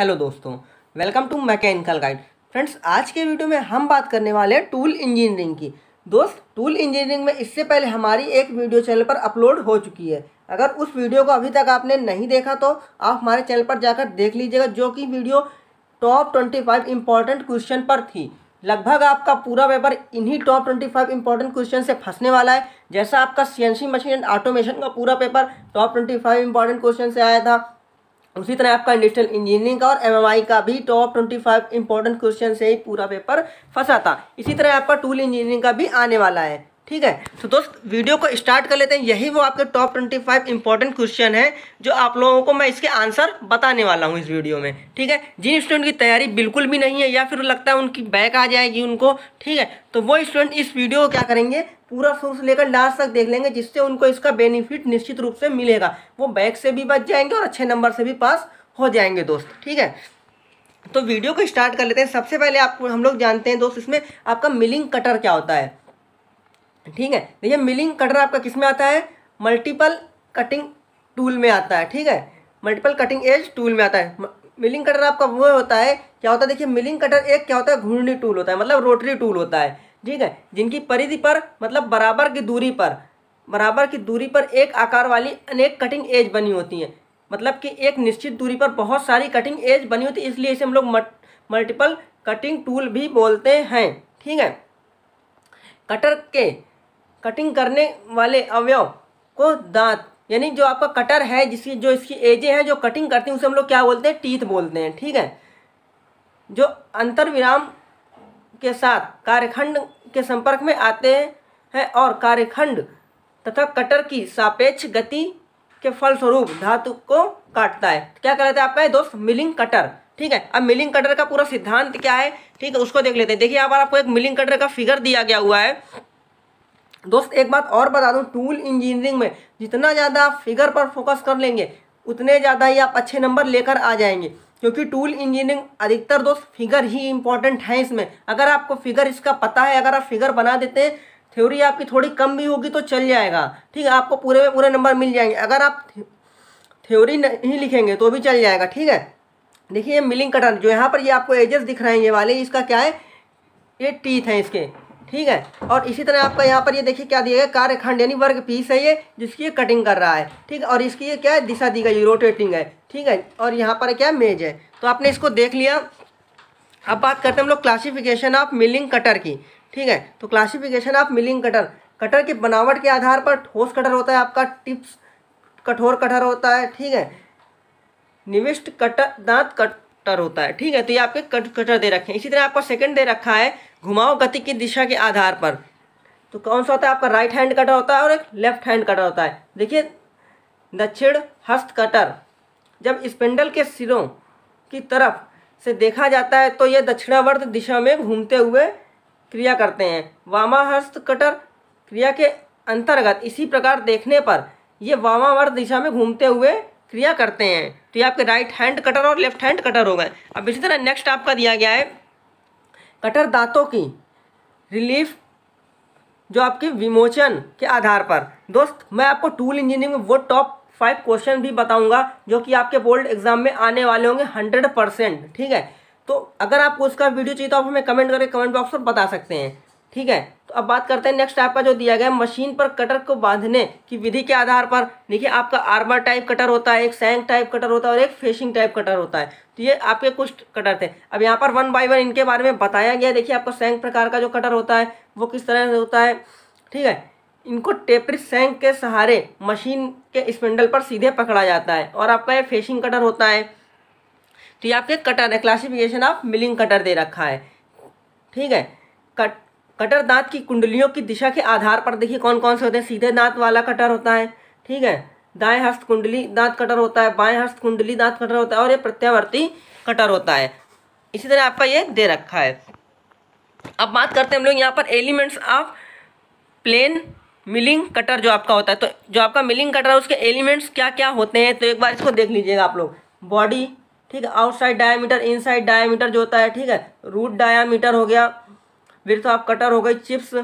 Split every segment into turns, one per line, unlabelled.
hello दोस्तों welcome to mechanical guide friends आज के वीडियो में हम बात करने वाले हैं टूल इंजीनियरिंग की दोस्त टूल इंजीनियरिंग में इससे पहले हमारी एक वीडियो चैनल पर अपलोड हो चुकी है अगर उस वीडियो को अभी तक आपने नहीं देखा तो आप हमारे चैनल पर जाकर देख लीजिएगा जो कि video top twenty five important question पर थी लगभग आपका पूरा पेपर इन्हीं top twenty five important question से फंसने वाला है जैसा आपका सीएनसी मशीन एंड ऑटोमेशन का पूरा paper top twenty five important question से आया था उसी तरह आपका इंडस्ट्रियल इंजीनियरिंग का और एमएमआई का भी top twenty five important question से ही पूरा पेपर फंसा था इसी तरह आपका टूल इंजीनियरिंग का भी आने वाला है ठीक है तो दोस्त वीडियो को स्टार्ट कर लेते हैं यही वो आपके top twenty five important question है जो आप लोगों को मैं इसके आंसर बताने वाला हूँ इस वीडियो में ठीक है जिन स्टूडेंट की तैयारी बिल्कुल भी नहीं है या फिर लगता है उनकी बैक आ जाएगी उनको ठीक है तो वो स्टूडेंट इस वीडियो को क्या करेंगे पूरा सोर्स लेकर लास्ट तक देख लेंगे जिससे उनको इसका बेनिफिट निश्चित रूप से मिलेगा वो बैक से भी बच जाएंगे और अच्छे नंबर से भी पास हो जाएंगे दोस्त ठीक है तो वीडियो को स्टार्ट कर लेते हैं सबसे पहले आप हम लोग जानते हैं दोस्त इसमें आपका मिलिंग कटर क्या होता है ठीक है देखिए मिलिंग कटर आपका किस में आता है मल्टीपल कटिंग टूल में आता है ठीक है मल्टीपल कटिंग एज टूल में आता है मिलिंग कटर आपका वो होता है क्या होता है देखिए मिलिंग कटर एक क्या होता है घूर्णी टूल होता है मतलब रोटरी टूल होता है ठीक है जिनकी परिधि पर मतलब बराबर की दूरी पर बराबर की दूरी पर एक आकार वाली अनेक कटिंग एज बनी होती हैं मतलब कि एक निश्चित दूरी पर बहुत सारी कटिंग एज बनी होती है इसलिए इसे हम लोग मल्टीपल कटिंग टूल भी बोलते हैं ठीक है कटर के कटिंग करने वाले अवयव को दांत यानी जो आपका कटर है जिसकी जो इसकी एजे हैं जो कटिंग करती हैं उसे हम लोग क्या बोलते हैं टीथ बोलते हैं ठीक है जो अंतर विराम के साथ कार्यखंड के संपर्क में आते हैं और कार्यखंड तथा कटर की सापेक्ष गति के फलस्वरूप धातु को काटता है क्या कहते हैं आपका है दोस्त मिलिंग कटर ठीक है अब मिलिंग कटर का पूरा सिद्धांत क्या है ठीक है उसको देख लेते हैं देखिए यहाँ पर आपको एक मिलिंग कटर का फिगर दिया गया हुआ है दोस्त एक बात और बता दूं टूल इंजीनियरिंग में जितना ज़्यादा फिगर पर फोकस कर लेंगे उतने ज़्यादा ही आप अच्छे नंबर लेकर आ जाएंगे क्योंकि टूल इंजीनियरिंग अधिकतर दोस्त फिगर ही इम्पॉर्टेंट है इसमें अगर आपको फिगर इसका पता है अगर आप फिगर बना देते हैं थ्योरी आपकी थोड़ी कम भी होगी तो चल जाएगा ठीक है आपको पूरे में पूरे नंबर मिल जाएंगे अगर आप थ्योरी नहीं लिखेंगे तो भी चल जाएगा ठीक है देखिए ये मिलिंग कटर जो यहाँ पर ये आपको एजेस दिख रहे हैं ये वाले इसका क्या है ये टीथ हैं इसके ठीक है और इसी तरह आपका यहाँ पर ये देखिए क्या दिया गया कार्यखंड यानी वर्ग पीस है ये जिसकी ये कटिंग कर रहा है ठीक है और इसकी ये क्या है दिशा दी गई रोटेटिंग है ठीक है और यहाँ पर क्या मेज है तो आपने इसको देख लिया अब बात करते हैं हम लोग क्लासिफिकेशन ऑफ मिलिंग कटर की ठीक है तो classification of milling cutter cutter की बनावट के आधार पर ठोस कटर होता है आपका टिप्स कठोर कटर होता है ठीक है निविष्ट कटर दांत कट कटर होता है ठीक है तो ये आपके कट कटर दे रखे हैं इसी तरह आपका सेकंड दे रखा है घुमाओ गति की दिशा के आधार पर तो कौन सा होता है आपका राइट हैंड कटर होता है और एक लेफ्ट हैंड कटर होता है देखिए दक्षिण हस्त कटर जब स्पेंडल के सिरों की तरफ से देखा जाता है तो यह दक्षिणावर्त दिशा में घूमते हुए क्रिया करते हैं वामाहस्त कटर क्रिया के अंतर्गत इसी प्रकार देखने पर यह वामावर्त दिशा में घूमते हुए क्रिया करते हैं तो ये आपके राइट हैंड कटर और लेफ्ट हैंड कटर हो गए अब इसी तरह नेक्स्ट आपका दिया गया है कटर दांतों की रिलीफ जो आपके विमोचन के आधार पर दोस्त मैं आपको टूल इंजीनियरिंग में वो टॉप फाइव क्वेश्चन भी बताऊंगा जो कि आपके बोर्ड एग्जाम में आने वाले होंगे हंड्रेड परसेंट ठीक है तो अगर आपको उसका वीडियो चाहिए तो आप हमें कमेंट करके कमेंट बॉक्स पर बता सकते हैं ठीक है तो अब बात करते हैं नेक्स्ट आपका जो दिया गया मशीन पर कटर को बांधने की विधि के आधार पर देखिए आपका आर्मर टाइप कटर होता है एक सैंग टाइप कटर होता है और एक फेसिंग टाइप कटर होता है तो ये आपके कुछ कटर थे अब यहाँ पर वन बाई वन इनके बारे में बताया गया देखिए आपका सैंग प्रकार का जो कटर होता है वो किस तरह से होता है ठीक है इनको टेपरी सैंग के सहारे मशीन के स्पेंडल पर सीधे पकड़ा जाता है और आपका ये फेसिंग कटर होता है तो ये आपके कटर है क्लासिफिकेशन ऑफ मिलिंग कटर दे रखा है ठीक है कट कटर दांत की कुंडलियों की दिशा के आधार पर देखिए कौन कौन से होते हैं सीधे दांत वाला कटर होता है ठीक है दाएं हस्त कुंडली दांत कटर होता है बाएं हस्त कुंडली दांत कटर होता है और ये प्रत्यावर्ती कटर होता है इसी तरह आपका ये दे रखा है अब बात करते हैं हम लोग यहाँ पर elements of plain milling cutter जो आपका होता है तो जो आपका मिलिंग कटर है उसके एलिमेंट्स क्या क्या होते हैं तो एक बार इसको देख लीजिएगा आप लोग बॉडी ठीक है आउटसाइड डायामीटर इनसाइड डायामीटर जो होता है ठीक है रूट डायामीटर हो गया फिर तो आप कटर हो गई चिप्स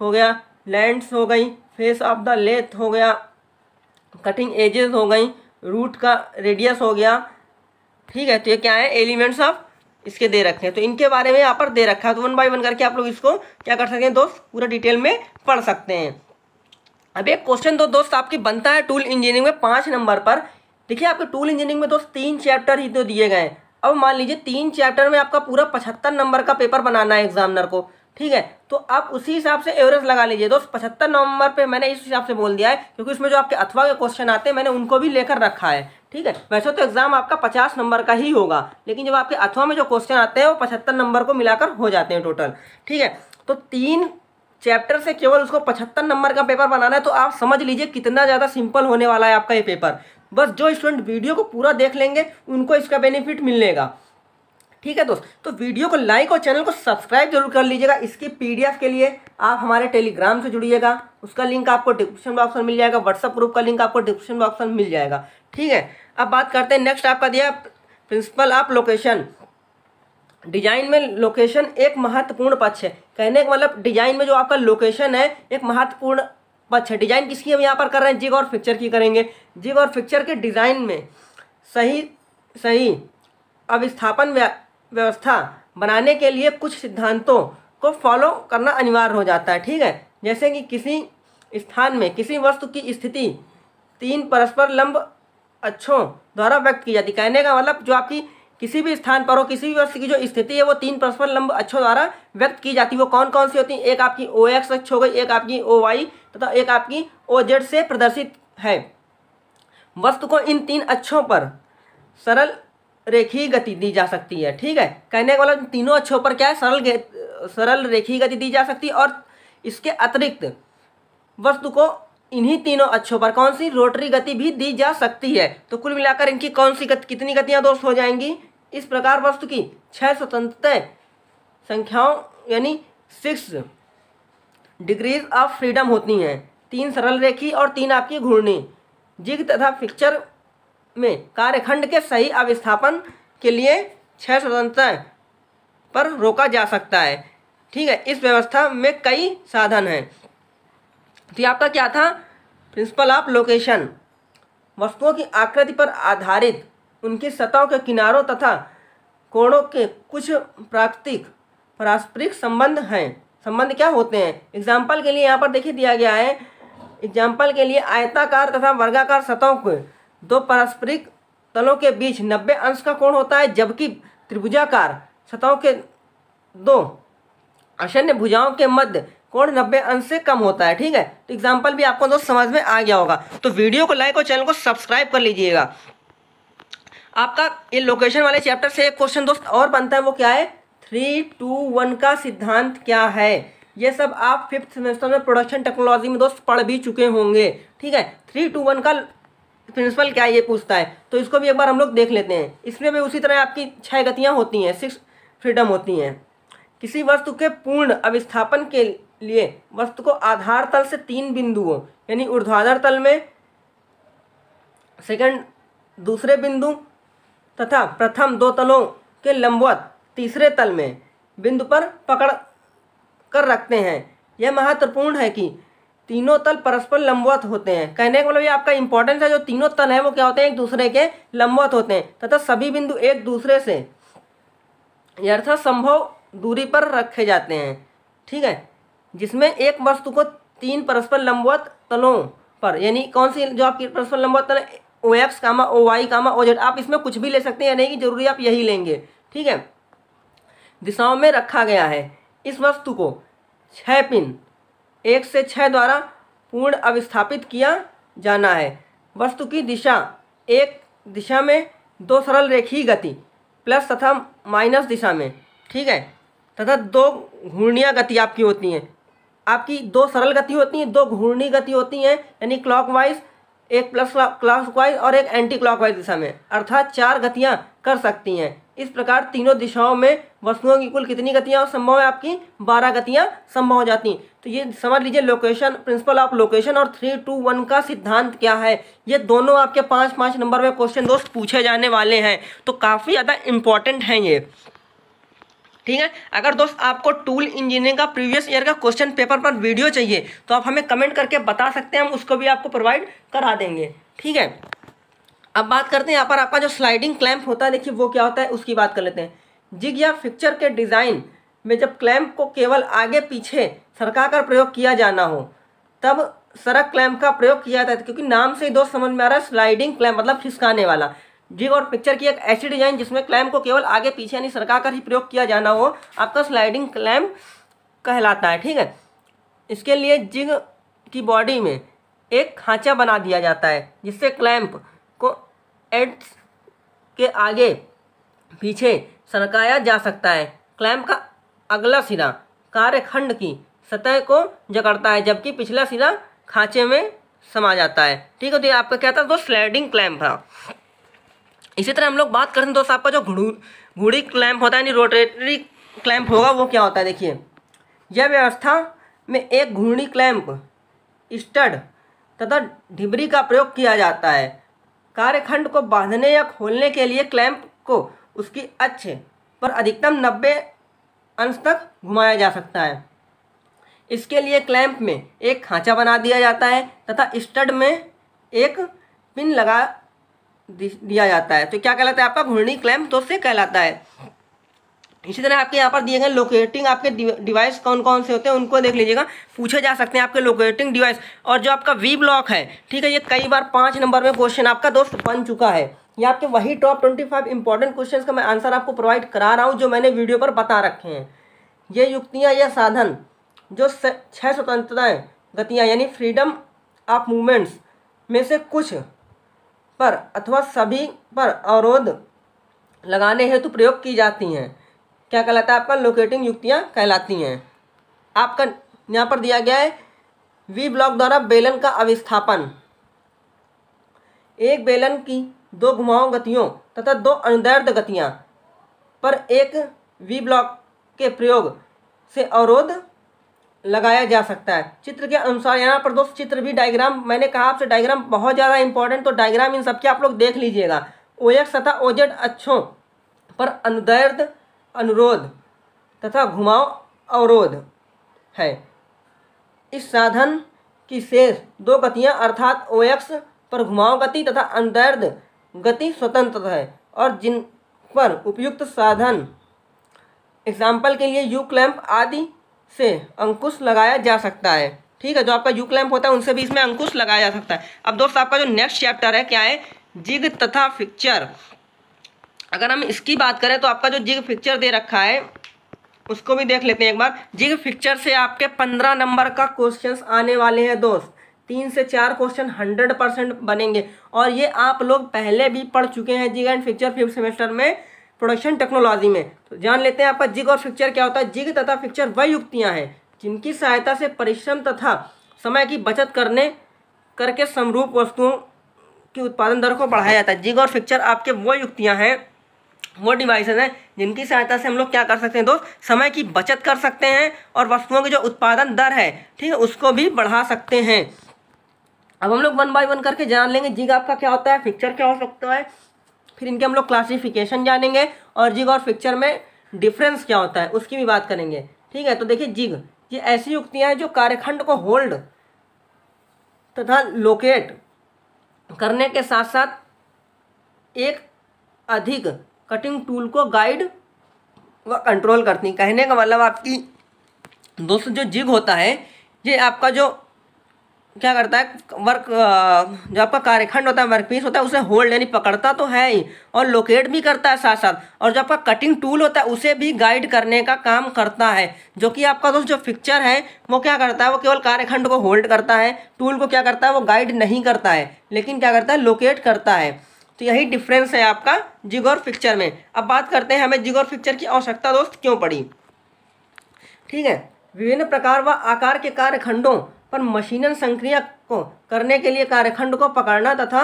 हो गया लैंड्स हो गई फेस ऑफ द लेथ हो गया कटिंग एजेस हो गई रूट का रेडियस हो गया ठीक है तो ये क्या है एलिमेंट्स ऑफ इसके दे रखे हैं तो इनके बारे में यहाँ पर दे रखा है तो वन बाई वन करके आप लोग इसको क्या कर सकते हैं दोस्त पूरा डिटेल में पढ़ सकते हैं अब एक क्वेश्चन तो दोस्त आपकी बनता है टूल इंजीनियरिंग में पाँच नंबर पर देखिए आपके टूल इंजीनियरिंग में दोस्त तीन चैप्टर ही तो दिए गए अब मान लीजिए तीन चैप्टर में आपका पूरा पचहत्तर नंबर का पेपर बनाना है एग्जामिनर को ठीक है तो आप उसी हिसाब से एवरेज लगा लीजिए दोस्त पचहत्तर नवंबर पे मैंने इस हिसाब से बोल दिया है क्योंकि उसमें जो आपके अथवा के क्वेश्चन आते हैं मैंने उनको भी लेकर रखा है ठीक है वैसे तो एग्जाम आपका पचास नंबर का ही होगा लेकिन जब आपके अथवा में जो क्वेश्चन आते हैं वो पचहत्तर नंबर को मिलाकर हो जाते हैं टोटल ठीक है तो तीन चैप्टर से केवल उसको पचहत्तर नंबर का पेपर बनाना है तो आप समझ लीजिए कितना ज़्यादा सिंपल होने वाला है आपका ये पेपर बस जो स्टूडेंट वीडियो को पूरा देख लेंगे उनको इसका बेनिफिट मिलेगा ठीक है दोस्त तो वीडियो को लाइक और चैनल को सब्सक्राइब जरूर कर लीजिएगा इसकी पीडीएफ के लिए आप हमारे टेलीग्राम से जुड़िएगा उसका लिंक आपको डिस्क्रिप्शन बॉक्स में मिल जाएगा व्हाट्सअप ग्रुप का लिंक आपको डिस्क्रिप्शन बॉक्स में मिल जाएगा ठीक है अब बात करते हैं नेक्स्ट आपका दिया प्रिंसिपल ऑफ लोकेशन डिजाइन में लोकेशन एक महत्वपूर्ण पक्ष है कहने का मतलब डिजाइन में जो आपका लोकेशन है एक महत्वपूर्ण पक्ष है डिजाइन किसकी हम यहाँ पर कर रहे हैं जिग और पिक्चर की करेंगे जिग और पिक्चर के डिजाइन में सही सही अविस्थापन व्यवस्था बनाने के लिए कुछ सिद्धांतों को फॉलो करना अनिवार्य हो जाता है ठीक है जैसे कि किसी स्थान में किसी वस्तु की स्थिति तीन परस्पर लंब अच्छों द्वारा व्यक्त की जाती कहने का मतलब जो आपकी किसी भी स्थान पर हो किसी भी वस्तु की जो स्थिति है वो तीन परस्पर लंब अच्छों द्वारा व्यक्त की जाती है वो कौन कौन सी होती है एक आपकी ओ एक्स अक्ष हो गई एक आपकी ओ वाई तथा एक आपकी ओ जेड से प्रदर्शित है वस्तु को इन तीन अच्छों पर सरल रेखीय गति दी जा सकती है ठीक है कहने का मतलब तीनों अक्षों पर क्या है सरल सरल रेखीय गति दी जा सकती है और इसके अतिरिक्त वस्तु को इन्हीं तीनों अच्छों पर कौन सी रोटरी गति भी दी जा सकती है तो कुल मिलाकर इनकी कौन सी गति कितनी गतियां दोस्त हो जाएंगी इस प्रकार वस्तु की छह स्वतंत्रताएं संख्याओं यानी सिक्स डिग्रीज ऑफ फ्रीडम होती हैं तीन सरल रेखी और तीन आपकी घूर्णी जिग तथा फिक्चर में कार्यखंड के सही अवस्थापन के लिए छह स्वतंत्रता पर रोका जा सकता है ठीक है इस व्यवस्था में कई साधन हैं तो ये आपका क्या था प्रिंसिपल ऑफ लोकेशन वस्तुओं की आकृति पर आधारित उनकी सतहों के किनारों तथा कोणों के कुछ प्राकृतिक पारस्परिक संबंध हैं संबंध क्या होते हैं एग्जाम्पल के लिए यहाँ पर देखिए दिया गया है एग्जाम्पल के लिए आयताकार तथा वर्गाकार सतहों के दो पारस्परिक तलों के बीच 90 अंश का कोण होता है जबकि त्रिभुजाकार सतहों के दो अशन्य भुजाओं के मध्य कोण नब्बे अंश से कम होता है ठीक है तो एग्जाम्पल भी आपको दोस्त समझ में आ गया होगा तो वीडियो को लाइक और चैनल को सब्सक्राइब कर लीजिएगा आपका ये लोकेशन वाले चैप्टर से एक क्वेश्चन दोस्त और बनता है वो क्या है थ्री टू वन का सिद्धांत क्या है ये सब आप फिफ्थ सेमेस्टर में प्रोडक्शन टेक्नोलॉजी में दोस्त पढ़ भी चुके होंगे ठीक है थ्री टू वन का प्रिंसिपल क्या ये पूछता है तो इसको भी एक बार हम लोग देख लेते हैं इसमें भी उसी तरह आपकी छह गतियाँ होती हैं सिक्स फ्रीडम होती हैं किसी वस्तु के पूर्ण अविस्थापन के लिए वस्तु को आधार तल से तीन बिंदुओं यानी ऊर्ध्वाधर तल में सेकंड दूसरे बिंदु तथा प्रथम दो तलों के लंबवत तीसरे तल में बिंदु पर पकड़ कर रखते हैं यह महत्वपूर्ण है कि तीनों तल परस्पर लंबवत होते हैं कहने का मतलब ये आपका इंपॉर्टेंस है जो तीनों तल है वो क्या होते हैं एक दूसरे के लंबवत होते हैं तथा सभी बिंदु एक दूसरे से संभव दूरी पर रखे जाते हैं ठीक है जिसमें एक वस्तु को तीन परस्पर लंबवत तलों पर यानी कौन सी जो आपकी परस्पर लंबवत तल है O X comma O Y comma O Z आप इसमें कुछ भी ले सकते हैं या नहीं कि जरूरी आप यही लेंगे ठीक है दिशाओं में रखा गया है इस वस्तु को छः पिन एक से छः द्वारा पूर्ण अवस्थापित किया जाना है वस्तु की दिशा एक दिशा में दो सरल रेखी गति प्लस तथा माइनस दिशा में ठीक है तथा दो घूर्णिया गति आपकी होती हैं आपकी दो सरल गति होती हैं दो घूर्णी गति होती हैं यानी क्लॉकवाइज एक प्लस क्लॉकवाइज और एक एंटी क्लॉकवाइज दिशा में अर्थात चार गतियाँ कर सकती हैं इस प्रकार तीनों दिशाओं में वस्तुओं की कुल कितनी गतियाँ संभव है आपकी बारह गतियाँ संभव हो जाती हैं तो ये समझ लीजिए लोकेशन प्रिंसिपल ऑफ लोकेशन और थ्री टू वन का सिद्धांत क्या है ये दोनों आपके पाँच पाँच नंबर में क्वेश्चन दोस्त पूछे जाने वाले हैं तो काफ़ी ज़्यादा इंपॉर्टेंट हैं ये ठीक है अगर दोस्त आपको टूल इंजीनियरिंग का प्रीवियस ईयर का क्वेश्चन पेपर पर वीडियो चाहिए तो आप हमें कमेंट करके बता सकते हैं हम उसको भी आपको प्रोवाइड करा देंगे ठीक है अब बात करते हैं यहाँ पर आपका जो स्लाइडिंग क्लैम्प होता है देखिए वो क्या होता है उसकी बात कर लेते हैं जिग या फिक्चर के डिज़ाइन में जब क्लैम्प को केवल आगे पीछे सरका कर प्रयोग किया जाना हो तब सरक क्लैम्प का प्रयोग किया जाता है क्योंकि नाम से ही दोस्त समझ में आ रहा है स्लाइडिंग क्लैम्प मतलब खिसकाने वाला जिग और पिक्चर की एक ऐसी डिजाइन जिसमें क्लैम्प को केवल आगे पीछे यानी सरका कर ही प्रयोग किया जाना हो आपका स्लाइडिंग क्लैम्प कहलाता है ठीक है इसके लिए जिग की बॉडी में एक खांचा बना दिया जाता है जिससे क्लैम्प को एड्स के आगे पीछे सरकाया जा सकता है क्लैम्प का अगला सिरा कार्यखंड की सतह को जकड़ता है जबकि पिछला सिरा खांचे में समा जाता है ठीक है तो आपका क्या था दोस्त स्लाइडिंग क्लैम्प था इसी तरह हम लोग बात करते हैं दोस्त आपका जो घुड़ू घुड़ी क्लैम्प होता है यानी रोटेटरी क्लैम्प होगा वो क्या होता है देखिए यह व्यवस्था में एक घूर्णी क्लैम्प स्टड तथा ढिबरी का प्रयोग किया जाता है कार्यखंड को बांधने या खोलने के लिए क्लैम्प को उसके अच्छे पर अधिकतम नब्बे अंश तक घुमाया जा सकता है इसके लिए क्लैंप में एक खांचा बना दिया जाता है तथा स्टड में एक पिन लगा दिया जाता है तो क्या कहलाता है आपका घूर्णी क्लैंप तो से कहलाता है इसी तरह आपके यहाँ पर दिए गए लोकेटिंग आपके डिवाइस कौन कौन से होते हैं उनको देख लीजिएगा पूछे जा सकते हैं आपके लोकेटिंग डिवाइस और जो आपका वी ब्लॉक है ठीक है ये कई बार पाँच नंबर में क्वेश्चन आपका दोस्त बन चुका है ये आपके वही top twenty five important question का मैं आंसर आपको प्रोवाइड करा रहा हूँ जो मैंने वीडियो पर बता रखे हैं ये युक्तियाँ या साधन जो छः स्वतंत्रताएँ गतियाँ यानी फ्रीडम ऑफ मूवमेंट्स में से कुछ पर अथवा सभी पर अवरोध लगाने हेतु प्रयोग की जाती हैं क्या कहलाता है आपका लोकेटिंग युक्तियाँ कहलाती हैं आपका यहाँ पर दिया गया है वी ब्लॉक द्वारा बेलन का अविस्थापन एक बेलन की दो घुमाओ गतियों तथा दो अनुदैर्ध गतियाँ पर एक वी ब्लॉक के प्रयोग से अवरोध लगाया जा सकता है चित्र के अनुसार यहाँ पर दोस्त चित्र भी डायग्राम मैंने कहा आपसे डायग्राम बहुत ज़्यादा इंपॉर्टेंट तो डायग्राम इन सब के आप लोग देख लीजिएगा ओ एक्स तथा ओ जेड अच्छों पर अनुदैर्ध अनुरोध तथा घुमाव अवरोध है इस साधन की शेष दो गतियाँ अर्थात ओ एक्स पर घुमाव गति तथा अनुदैर्ध गति स्वतंत्र है और जिन पर उपयुक्त साधन एग्जाम्पल के लिए यू क्लैम्प आदि से अंकुश लगाया जा सकता है ठीक है जो आपका यू क्लैम्प होता है उनसे भी इसमें अंकुश लगाया जा सकता है अब दोस्त आपका जो नेक्स्ट चैप्टर है क्या है जिग तथा फिक्चर अगर हम इसकी बात करें तो आपका जो जिग फिक्चर दे रखा है उसको भी देख लेते हैं एक बार जिग फिक्चर से आपके पंद्रह नंबर का क्वेश्चन आने वाले हैं दोस्त तीन से चार क्वेश्चन हंड्रेड परसेंट बनेंगे और ये आप लोग पहले भी पढ़ चुके हैं jig and fixture fifth semester में प्रोडक्शन टेक्नोलॉजी में तो जान लेते हैं आपका जिग और फिक्चर क्या होता है जिग तथा फिक्चर वह युक्तियाँ हैं जिनकी सहायता से परिश्रम तथा समय की बचत करने करके समरूप वस्तुओं की उत्पादन दर को बढ़ाया जाता है जिग और फिक्चर आपके वो युक्तियाँ हैं वो डिवाइस हैं जिनकी सहायता से हम लोग क्या कर सकते हैं दोस्त समय की बचत कर सकते हैं और वस्तुओं की जो उत्पादन दर है ठीक है उसको भी बढ़ा सकते हैं अब हम लोग वन बाय वन करके जान लेंगे जिग आपका क्या होता है फिक्चर क्या हो सकता है फिर इनके हम लोग क्लासिफिकेशन जानेंगे और जिग और फिक्चर में डिफरेंस क्या होता है उसकी भी बात करेंगे ठीक है तो देखिए जिग ये ऐसी युक्तियाँ हैं जो कार्यखंड को होल्ड तथा लोकेट करने के साथ साथ एक अधिक कटिंग टूल को गाइड व कंट्रोल करती कहने का मतलब आपकी दोस्तों जो जिग होता है ये आपका जो क्या करता है वर्क जो आपका कार्यखंड होता है वर्क पीस होता है उसे होल्ड यानी पकड़ता तो है ही और लोकेट भी करता है साथ साथ और जो आपका कटिंग टूल होता है उसे भी गाइड करने का काम करता है जो कि आपका दोस्त जो फिक्चर है वो क्या करता है वो केवल कार्यखंड को होल्ड करता है टूल को क्या करता है वो गाइड नहीं करता है लेकिन क्या करता है लोकेट करता है तो यही डिफरेंस है आपका जिगोर फिक्चर में अब बात करते हैं हमें जिगोर फिक्चर की आवश्यकता दोस्त क्यों पड़ी ठीक है विभिन्न प्रकार व आकार के कार्यखंडों पर मशीनन संक्रिया को करने के लिए कार्यखंड को पकड़ना तथा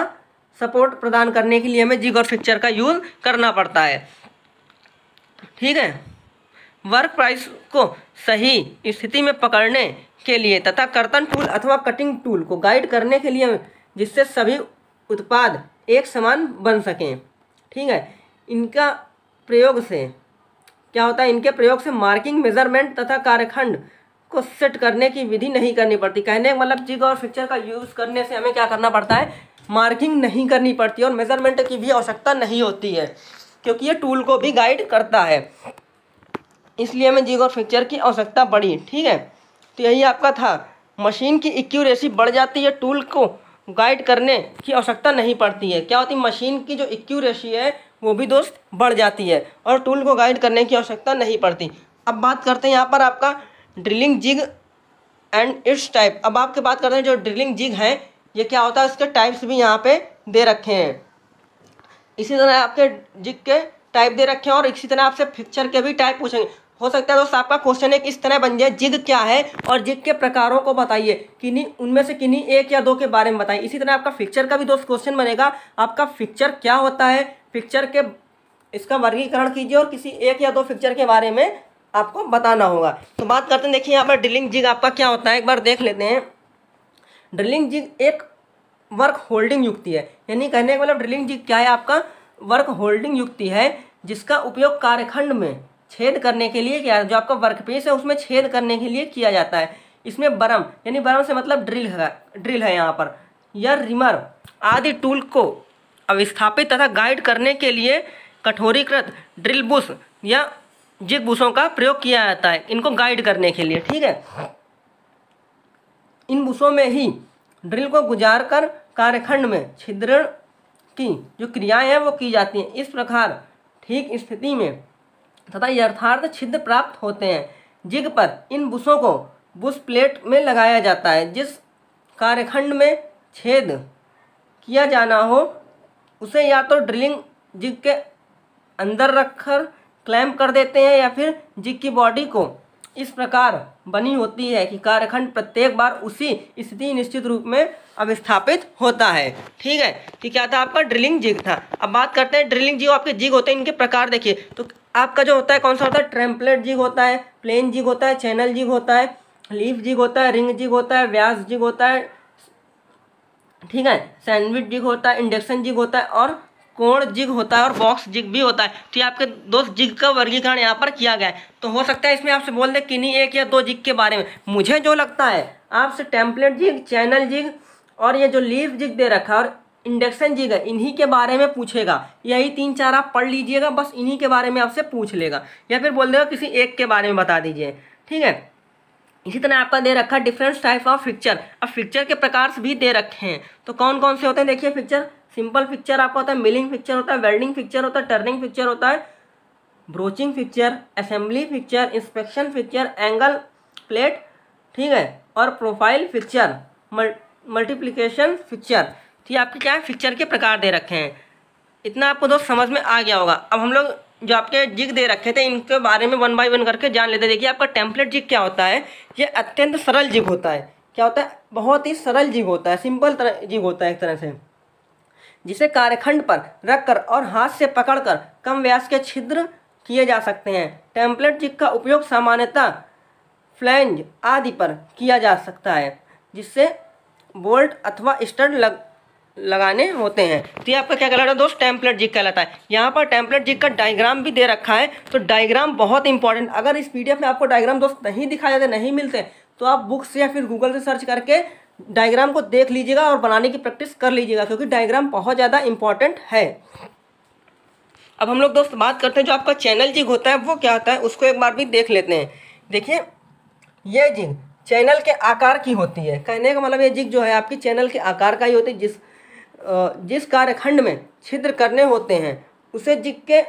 सपोर्ट प्रदान करने के लिए हमें जिग और फिक्चर का यूज़ करना पड़ता है ठीक है वर्क प्राइस को सही स्थिति में पकड़ने के लिए तथा कर्तन टूल अथवा कटिंग टूल को गाइड करने के लिए जिससे सभी उत्पाद एक समान बन सकें ठीक है इनका प्रयोग से क्या होता है इनके प्रयोग से मार्किंग मेजरमेंट तथा कार्यखंड को सेट करने की विधि नहीं करनी पड़ती कहने मतलब जिग और फिक्चर का यूज़ करने से हमें क्या करना पड़ता है मार्किंग नहीं करनी पड़ती और मेज़रमेंट की भी आवश्यकता नहीं होती है क्योंकि ये टूल को भी गाइड करता है इसलिए हमें जिग और फिक्चर की आवश्यकता पड़ी ठीक है तो यही आपका था मशीन की एक्यूरेसी बढ़ जाती है टूल को गाइड करने की आवश्यकता नहीं पड़ती है क्या होती है मशीन की जो एक्यूरेसी है वो भी दोस्त बढ़ जाती है और टूल को गाइड करने की आवश्यकता नहीं पड़ती अब बात करते हैं यहाँ पर आपका drilling jig and its type अब आपके बात करते हैं जो ड्रिलिंग जिग हैं ये क्या होता है उसके टाइप्स भी यहाँ पे दे रखे हैं इसी तरह आपके जिग के टाइप दे रखे हैं और इसी तरह आपसे फिक्चर के भी टाइप पूछेंगे हो सकता है दोस्तों आपका क्वेश्चन एक इस तरह बन जाए जिग क्या है और जिग के प्रकारों को बताइए किन्हीं उनमें से किन्हीं एक या दो के बारे में बताएं इसी तरह आपका फिक्चर का भी दोस्त क्वेश्चन बनेगा आपका फिक्चर क्या होता है फिक्चर के इसका वर्गीकरण कीजिए और किसी एक या दो फिक्चर के बारे में आपको बताना होगा तो बात करते हैं देखिए यहाँ पर ड्रिलिंग जिग आपका क्या होता है एक बार देख लेते हैं ड्रिलिंग जिग एक वर्क होल्डिंग युक्ति है यानी कहने का मतलब ड्रिलिंग जिग क्या है आपका वर्क होल्डिंग युक्ति है जिसका उपयोग कार्यखंड में छेद करने के लिए किया जो आपका वर्क पीस है उसमें छेद करने के लिए किया जाता है इसमें बरम यानी बरम से मतलब ड्रिल है ड्रिल है यहाँ पर या रिमर आदि टूल को अविस्थापित तथा गाइड करने के लिए कठोरीकृत ड्रिल बुश या जिग बुसों का प्रयोग किया जाता है इनको गाइड करने के लिए ठीक है इन बुसों में ही ड्रिल को गुजार कर कार्यखंड में छिद्रण की जो क्रियाएं हैं वो की जाती हैं इस प्रकार ठीक स्थिति में तथा यथार्थ छिद्र प्राप्त होते हैं जिग पर इन बुसों को बुस प्लेट में लगाया जाता है जिस कार्यखंड में छेद किया जाना हो उसे या तो ड्रिलिंग जिग के अंदर रखकर क्लैम्प कर देते हैं या फिर जिग की बॉडी को इस प्रकार बनी होती है कि कार्यखंड प्रत्येक बार उसी स्थिति निश्चित रूप में अवस्थापित होता है ठीक है कि क्या था आपका ड्रिलिंग जिग था अब बात करते हैं ड्रिलिंग जिग आपके जिग होते हैं इनके प्रकार देखिए तो आपका जो होता है कौन सा होता है ट्रेम्पलेट जिग होता है प्लेन जिग होता है चैनल जिग होता है लीफ जिग होता है रिंग जिग होता है व्यास जिग होता है ठीक है सैंडविच जिग होता है इंडक्शन जिग होता है और कोण जिग होता है और बॉक्स जिग भी होता है तो ये आपके दोस्त जिग का वर्गीकरण यहाँ पर किया गया है तो हो सकता है इसमें आपसे बोल दे किन्हीं एक या दो जिग के बारे में मुझे जो लगता है आपसे टेम्पलेट जिग चैनल जिग और ये जो लीव जिग दे रखा है और इंडक्शन जिग है इन्हीं के बारे में पूछेगा यही तीन चार आप पढ़ लीजिएगा बस इन्हीं के बारे में आपसे पूछ लेगा या फिर बोल देगा किसी एक के बारे में बता दीजिए ठीक है इसी तरह आपका दे रखा है डिफरेंट टाइप ऑफ फिक्चर अब फिक्चर के प्रकार भी दे रखे हैं तो कौन कौन से होते हैं देखिए फिक्चर सिंपल फिक्चर आपका होता है मिलिंग फिक्चर होता है वेल्डिंग फिक्चर होता है टर्निंग फिक्चर होता है broaching fixture assembly fixture inspection fixture angle plate ठीक है और प्रोफाइल फिक्चर मल्टीप्लीकेशन फिक्चर तो ये आपके क्या है फिक्चर के प्रकार दे रखे हैं इतना आपको दोस्त समझ में आ गया होगा अब हम लोग जो आपके जिग दे रखे थे इनके बारे में वन बाई वन करके जान लेते देखिए आपका टेम्पलेट जिग क्या होता है ये अत्यंत सरल जिग होता है क्या होता है बहुत ही सरल जिग होता है सिंपल तरह जिग होता है एक तरह से जिसे कार्यखंड पर रखकर और हाथ से पकड़कर कम व्यास के छिद्र किए जा सकते हैं टेम्पलेट जिग का उपयोग सामान्यतः फ्लैंज आदि पर किया जा सकता है जिससे बोल्ट अथवा स्टड लग लगाने होते हैं तो ये आपका क्या कहलाता है दोस्त टेम्पलेट जिग कहलाता है यहाँ पर टेम्पलेट जिग का डायग्राम भी दे रखा है तो डायग्राम बहुत इंपॉर्टेंट अगर इस पीडीएफ में आपको डायग्राम दोस्त नहीं दिखाए जाते नहीं मिलते तो आप बुक्स या फिर गूगल से सर्च करके डायग्राम को देख लीजिएगा और बनाने की प्रैक्टिस कर लीजिएगा क्योंकि डायग्राम बहुत ज़्यादा इंपॉर्टेंट है अब हम लोग दोस्त बात करते हैं जो आपका चैनल जिग होता है वो क्या होता है उसको एक बार भी देख लेते हैं देखिए ये जिग चैनल के आकार की होती है कहने का मतलब ये जिग जो है आपकी चैनल के आकार का ही होती है जिस जिस कार्यखंड में छिद्र करने होते हैं उसे जिग के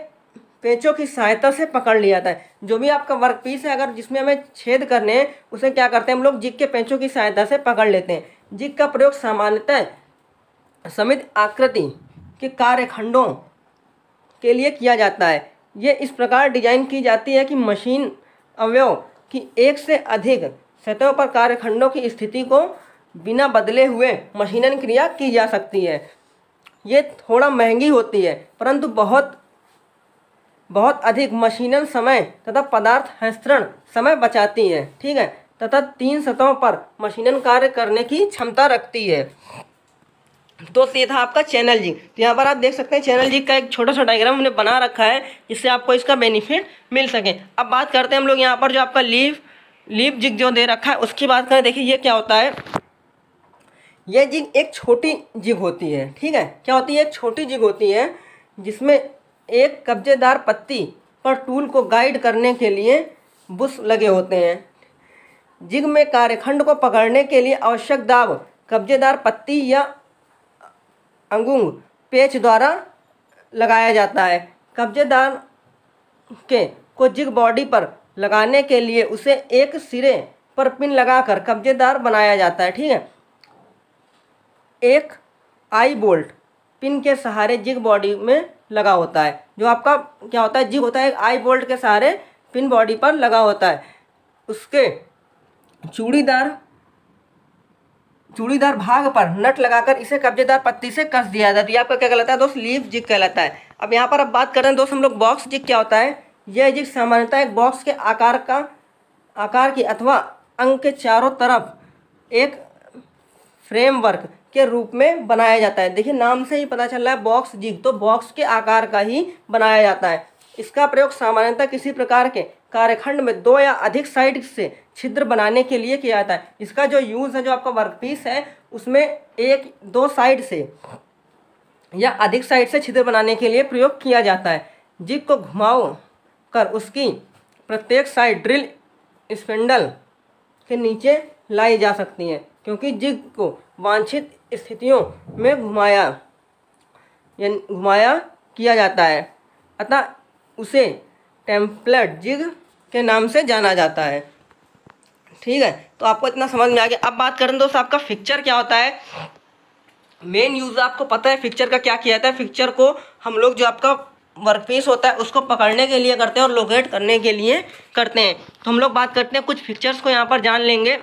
पेचों की सहायता से पकड़ लिया जाता है जो भी आपका वर्क पीस है अगर जिसमें हमें छेद करने हैं उसे क्या करते हैं हम लोग जिग के पेचों की सहायता से पकड़ लेते हैं जिग का प्रयोग सामान्यतः समित आकृति के कार्यखंडों के लिए किया जाता है ये इस प्रकार डिजाइन की जाती है कि मशीन अवयव की एक से अधिक सतहों पर कार्यखंडों की स्थिति को बिना बदले हुए मशीनन क्रिया की जा सकती है ये थोड़ा महंगी होती है परंतु बहुत बहुत अधिक मशीनन समय तथा पदार्थ हस्तरण समय बचाती है ठीक है तथा तीन सतहों पर मशीनन कार्य करने की क्षमता रखती है तो ये था आपका चैनल जी तो यहाँ पर आप देख सकते हैं चैनल जी का एक छोटा सा डायग्राम हमने बना रखा है जिससे आपको इसका बेनिफिट मिल सके अब बात करते हैं हम लोग यहाँ पर जो आपका लीव लीव जिग जो दे रखा है उसकी बात करें देखिए ये क्या होता है ये जिग एक छोटी जिग होती है ठीक है क्या होती है एक छोटी जिग होती है जिसमें एक कब्जेदार पत्ती पर टूल को गाइड करने के लिए बुश लगे होते हैं जिग में कार्यखंड को पकड़ने के लिए आवश्यक दाब कब्जेदार पत्ती या अंगुंग पेच द्वारा लगाया जाता है कब्जेदार के को जिग बॉडी पर लगाने के लिए उसे एक सिरे पर पिन लगाकर कब्जेदार बनाया जाता है ठीक है एक आई बोल्ट पिन के सहारे जिग बॉडी में लगा होता है जो आपका क्या होता है जिग होता है आई बोल्ट के सहारे पिन बॉडी पर लगा होता है उसके चूड़ीदार चूड़ीदार भाग पर नट लगाकर इसे कब्जेदार पत्ती से कस दिया जाता है तो ये आपका क्या कहलाता है दोस्त लीव जिग कहलाता है अब यहाँ पर अब बात कर रहे हैं दोस्त हम लोग बॉक्स जिग क्या होता है यह जिग सामान्यतः एक बॉक्स के आकार का आकार की अथवा अंग के चारों तरफ एक फ्रेमवर्क के रूप में बनाया जाता है देखिए नाम से ही पता चल रहा है बॉक्स जिग तो बॉक्स के आकार का ही बनाया जाता है इसका प्रयोग सामान्यतः किसी प्रकार के कार्यखंड में दो या अधिक साइड से छिद्र बनाने के लिए किया जाता है इसका जो यूज़ है जो आपका वर्कपीस है उसमें एक दो साइड से या अधिक साइड से छिद्र बनाने के लिए प्रयोग किया जाता है जिग को घुमाओ कर उसकी प्रत्येक साइड ड्रिल स्पेंडल के नीचे लाई जा सकती है क्योंकि जिग को वांछित स्थितियों में घुमाया घुमाया किया जाता है अतः उसे टेम्पलेट जिग के नाम से जाना जाता है ठीक है तो आपको इतना समझ में आ गया अब बात करें दोस्तों आपका फिक्चर क्या होता है मेन यूज़ आपको पता है फिक्चर का क्या किया जाता है फिक्चर को हम लोग जो आपका वर्कपीस होता है उसको पकड़ने के लिए करते हैं और लोकेट करने के लिए करते हैं तो हम लोग बात करते हैं कुछ फिक्चर्स को यहाँ पर जान लेंगे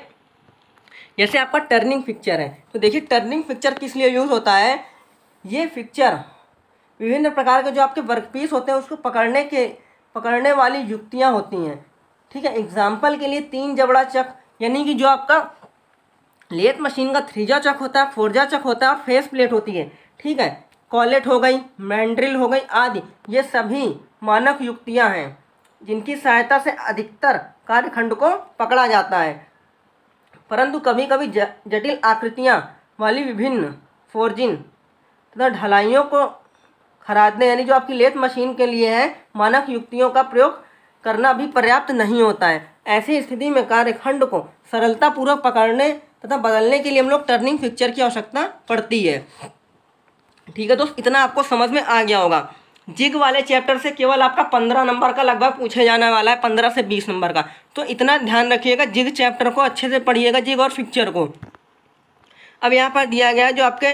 जैसे आपका टर्निंग पिक्चर है तो देखिए टर्निंग पिक्चर किस लिए यूज़ होता है ये पिक्चर विभिन्न प्रकार के जो आपके वर्कपीस होते हैं उसको पकड़ने के पकड़ने वाली युक्तियाँ होती हैं ठीक है एग्जाम्पल के लिए तीन जबड़ा चक यानी कि जो आपका लेथ मशीन का थ्रीजा चक होता है फोरजा चक होता है और फेस प्लेट होती है ठीक है कॉलेट हो गई मैंड्रिल हो गई आदि ये सभी मानक युक्तियाँ हैं जिनकी सहायता से अधिकतर कार्यखंड को पकड़ा जाता है परंतु कभी कभी जटिल आकृतियाँ वाली विभिन्न फोर्जिन तथा ढलाइयों को खरादने यानी जो आपकी लेथ मशीन के लिए है मानक युक्तियों का प्रयोग करना भी पर्याप्त नहीं होता है ऐसी स्थिति में कार्यखंड को सरलतापूर्वक पकड़ने तथा बदलने के लिए हम लोग टर्निंग फिक्चर की आवश्यकता पड़ती है ठीक है दोस्त इतना आपको समझ में आ गया होगा जिग वाले चैप्टर से केवल आपका पंद्रह नंबर का लगभग पूछे जाने वाला है पंद्रह से बीस नंबर का तो इतना ध्यान रखिएगा जिग चैप्टर को अच्छे से पढ़िएगा जिग और पिक्चर को अब यहाँ पर दिया गया जो आपके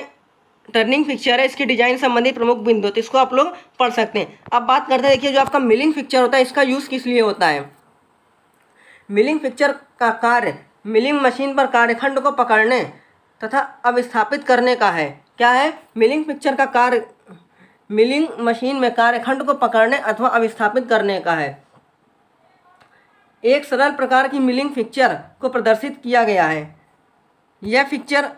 टर्निंग पिक्चर है इसकी डिजाइन संबंधी प्रमुख बिंदु तो इसको आप लोग पढ़ सकते हैं अब बात करते देखिए जो आपका मिलिंग पिक्चर होता है इसका यूज़ किस लिए होता है मिलिंग पिक्चर का कार्य मिलिंग मशीन पर कार्यखंड को पकड़ने तथा अब स्थापित करने का है क्या है मिलिंग पिक्चर का कार्य मिलिंग मशीन में कार्यखंड को पकड़ने अथवा अविस्थापित करने का है एक सरल प्रकार की मिलिंग फिक्चर को प्रदर्शित किया गया है यह फिक्चर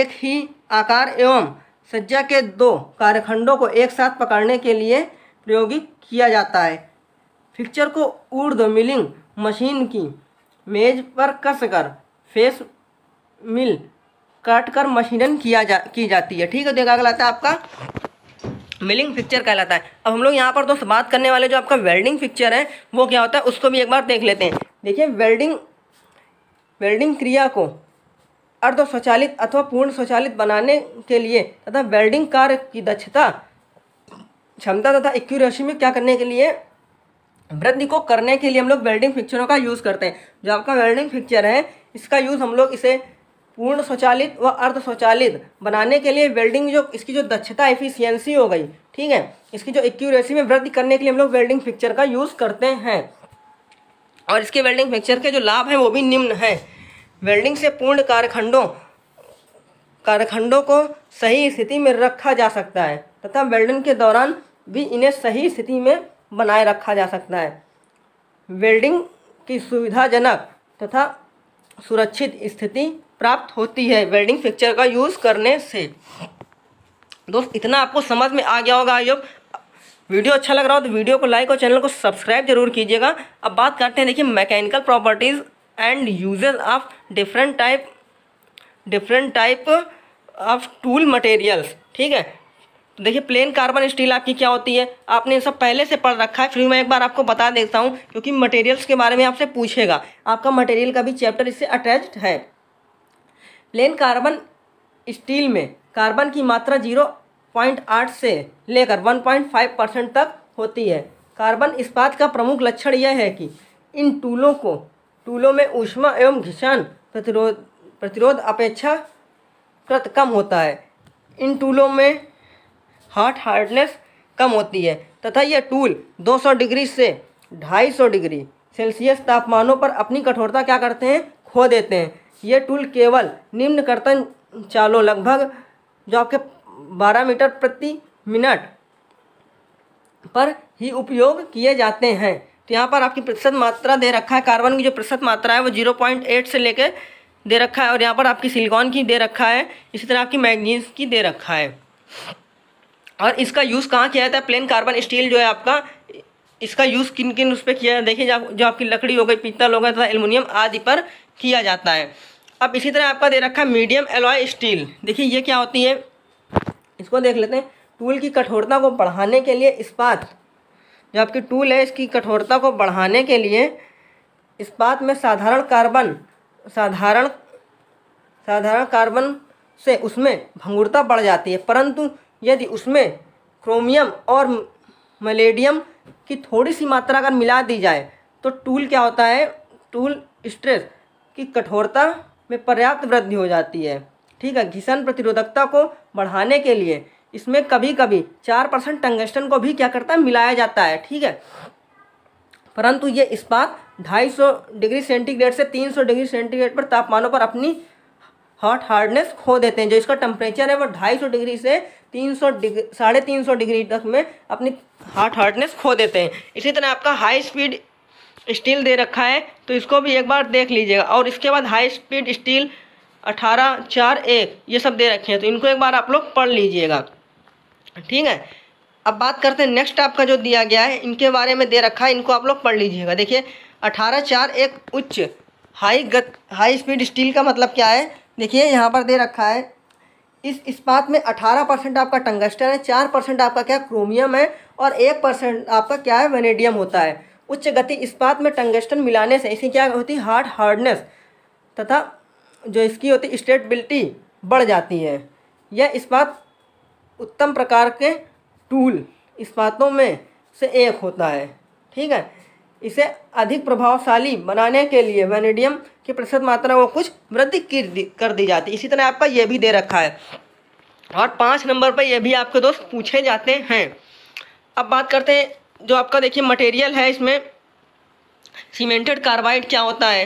एक ही आकार एवं सज्जा के दो कार्यखंडों को एक साथ पकड़ने के लिए प्रयोगिक किया जाता है फिक्चर को ऊर्ध मिलिंग मशीन की मेज पर कसकर फेस मिल काट कर मशीनन किया जा की जाती है ठीक है देखा तो अगला है आपका मिलिंग फिक्चर कहलाता है अब हम लोग यहाँ पर दोस्त बात करने वाले जो आपका वेल्डिंग फिक्चर है वो क्या होता है उसको भी एक बार देख लेते हैं देखिए वेल्डिंग वेल्डिंग क्रिया को अर्ध स्वचालित अथवा पूर्ण स्वचालित बनाने के लिए तथा वेल्डिंग कार्य की दक्षता क्षमता तथा एक्यूरेसी में क्या करने के लिए वृद्धि को करने के लिए हम लोग वेल्डिंग फिक्चरों का यूज़ करते हैं जो आपका वेल्डिंग फिक्चर है इसका यूज़ हम लोग इसे पूर्ण स्वचालित व अर्ध स्वचालित बनाने के लिए वेल्डिंग जो इसकी जो दक्षता एफिशिएंसी हो गई ठीक है इसकी जो एक्यूरेसी में वृद्धि करने के लिए हम लोग वेल्डिंग फिक्चर का यूज़ करते हैं और इसके वेल्डिंग फिक्चर के जो लाभ हैं वो भी निम्न हैं वेल्डिंग से पूर्ण कारखंडों कारखंडों को सही स्थिति में रखा जा सकता है तथा वेल्डिंग के दौरान भी इन्हें सही स्थिति में बनाए रखा जा सकता है वेल्डिंग की सुविधाजनक तथा सुरक्षित स्थिति प्राप्त होती है वेल्डिंग फिक्चर का यूज़ करने से दोस्त इतना आपको समझ में आ गया होगा आयोग वीडियो अच्छा लग रहा हो तो वीडियो को लाइक और चैनल को सब्सक्राइब जरूर कीजिएगा अब बात करते हैं देखिए mechanical properties and usages of different type different type of tool materials ठीक है तो देखिए प्लेन कार्बन स्टील आपकी क्या होती है आपने ये सब पहले से पढ़ रखा है फिर मैं एक बार आपको बता देता हूँ क्योंकि मटेरियल्स के बारे में आपसे पूछेगा आपका मटेरियल का भी चैप्टर इससे अटैच्ड है प्लेन कार्बन स्टील में कार्बन की मात्रा जीरो पॉइंट आठ से लेकर वन पॉइंट फाइव परसेंट तक होती है कार्बन इस्पात का प्रमुख लक्षण यह है कि इन टूलों को टूलों में ऊष्मा एवं घिसान प्रतिरोध प्रतिरोध अपेक्षाकृत कम होता है इन टूलों में हार्ट हार्डनेस कम होती है तथा यह टूल 200 डिग्री से 250 डिग्री सेल्सियस तापमानों पर अपनी कठोरता क्या करते हैं खो देते हैं ये टूल केवल निम्न कर्तन चालों लगभग जो आपके बारह मीटर प्रति मिनट पर ही उपयोग किए जाते हैं तो यहाँ पर आपकी प्रतिशत मात्रा दे रखा है कार्बन की जो प्रतिशत मात्रा है वो जीरो पॉइंट एट से लेकर दे रखा है और यहाँ पर आपकी सिलिकॉन की दे रखा है इसी तरह आपकी मैगनीज की दे रखा है और इसका यूज़ कहाँ किया जाता है प्लेन कार्बन स्टील जो है आपका इसका यूज़ किन किन उस पर किया है देखिए जो आपकी लकड़ी हो गई पीतल हो गया तथा एलमिनियम आदि पर किया जाता है अब इसी तरह आपका दे रखा है मीडियम एलॉय स्टील देखिए ये क्या होती है इसको देख लेते हैं टूल की कठोरता को बढ़ाने के लिए इस्पात जो आपकी टूल है इसकी कठोरता को बढ़ाने के लिए इस्पात में साधारण कार्बन साधारण साधारण कार्बन से उसमें भंगुरता बढ़ जाती है परंतु यदि उसमें क्रोमियम और मलेडियम की थोड़ी सी मात्रा अगर मिला दी जाए तो टूल क्या होता है टूल स्ट्रेस की कठोरता में पर्याप्त वृद्धि हो जाती है ठीक है घिसन प्रतिरोधकता को बढ़ाने के लिए इसमें कभी कभी चार परसेंट टंगस्टन को भी क्या करता है मिलाया जाता है ठीक है परंतु ये इस्पात 250 डिग्री सेंटीग्रेड से 300 डिग्री सेंटीग्रेड पर तापमानों पर अपनी हॉट हार्डनेस खो देते हैं जो इसका टेम्परेचर है वो 250 डिग्री से 300 डिग्री साढ़े तीन डिग्री तक में अपनी हॉट हार्डनेस खो देते हैं इसी तरह आपका हाई स्पीड स्टील दे रखा है तो इसको भी एक बार देख लीजिएगा और इसके बाद हाई स्पीड स्टील अठारह चार एक ये सब दे रखे हैं तो इनको एक बार आप लोग पढ़ लीजिएगा ठीक है अब बात करते हैं नेक्स्ट आपका जो दिया गया है इनके बारे में दे रखा है इनको आप लोग पढ़ लीजिएगा देखिए अठारह चार एक उच्च हाई गत हाई स्पीड स्टील का मतलब क्या है देखिए यहाँ पर दे रखा है इस इस्पात में अठारह परसेंट आपका टंगस्टर है चार परसेंट आपका क्या क्रोमियम है और एक परसेंट आपका क्या है वेनेडियम होता है उच्च गति इस्पात में टंगस्टन मिलाने से इसकी क्या होती है हार्ड हार्डनेस तथा जो इसकी होती स्टेटबिलिटी बढ़ जाती है यह इस्पात उत्तम प्रकार के टूल इस्पातों में से एक होता है ठीक है इसे अधिक प्रभावशाली बनाने के लिए वेनेडियम की प्रतिशत मात्रा को कुछ वृद्धि कर दी जाती है इसी तरह आपका यह भी दे रखा है और पाँच नंबर पर यह भी आपके दोस्त पूछे जाते हैं अब बात करते हैं जो आपका देखिए मटेरियल है इसमें सीमेंटेड कार्बाइड क्या होता है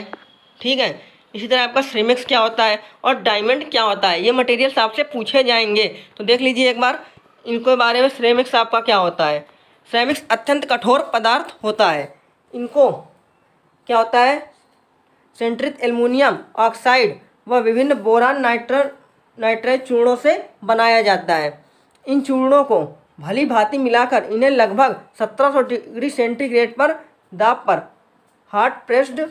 ठीक है इसी तरह आपका श्रीमिक्स क्या होता है और डायमंड क्या होता है ये मटेरियल्स आपसे पूछे जाएंगे तो देख लीजिए एक बार इनके बारे में श्रेमिक्स आपका क्या होता है श्रेमिक्स अत्यंत कठोर पदार्थ होता है इनको क्या होता है सेंट्रित एलमोनियम ऑक्साइड व विभिन्न बोरान नाइट्र नाइट्रेट चूर्णों से बनाया जाता है इन चूर्णों को भली भांति मिलाकर इन्हें लगभग 1700 डिग्री सेंटीग्रेड पर दाब पर हार्ट प्रेस्ड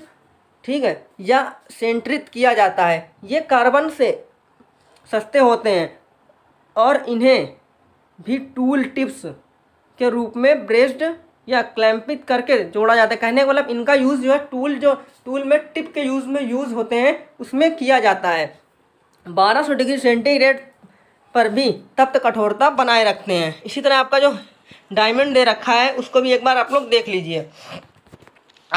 ठीक है या सेंट्रित किया जाता है ये कार्बन से सस्ते होते हैं और इन्हें भी टूल टिप्स के रूप में ब्रेस्ड या क्लैम्पित करके जोड़ा जाता है कहने का मतलब इनका यूज़ जो है टूल जो टूल में टिप के यूज़ में यूज़ होते हैं उसमें किया जाता है 1200 डिग्री सेंटीग्रेड पर भी तप्त कठोरता बनाए रखते हैं इसी तरह आपका जो डायमंड दे रखा है उसको भी एक बार आप लोग देख लीजिए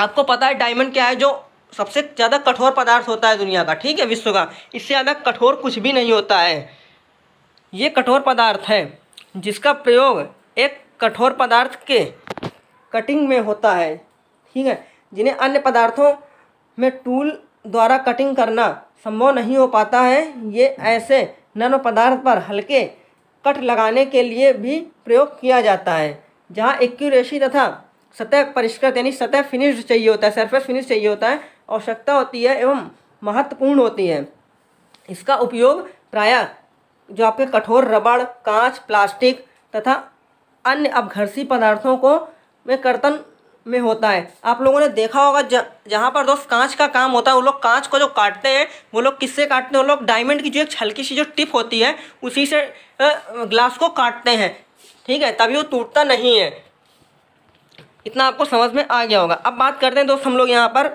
आपको पता है डायमंड क्या है जो सबसे ज़्यादा कठोर पदार्थ होता है दुनिया का ठीक है विश्व का इससे ज़्यादा कठोर कुछ भी नहीं होता है ये कठोर पदार्थ है जिसका प्रयोग एक कठोर पदार्थ के कटिंग में होता है ठीक है जिन्हें अन्य पदार्थों में टूल द्वारा कटिंग करना संभव नहीं हो पाता है ये ऐसे नर्म पदार्थ पर हल्के कट लगाने के लिए भी प्रयोग किया जाता है जहाँ एक्यूरेसी तथा सतह परिष्कृत यानी सतह फिनिश्ड चाहिए होता है सरफेस फिनिश चाहिए होता है आवश्यकता होती है एवं महत्वपूर्ण होती है इसका उपयोग प्रायः जो आपके कठोर रबड़ कांच प्लास्टिक तथा अन्य अपघर्षी पदार्थों को में कर्तन में होता है आप लोगों ने देखा होगा जहाँ पर दोस्त कांच का काम होता है वो लोग कांच को जो काटते हैं वो लोग किससे काटते हैं वो लोग डायमंड की जो एक हल्की सी जो टिप होती है उसी से ग्लास को काटते हैं ठीक है तभी वो टूटता नहीं है इतना आपको समझ में आ गया होगा अब बात करते हैं दोस्त हम लोग यहाँ पर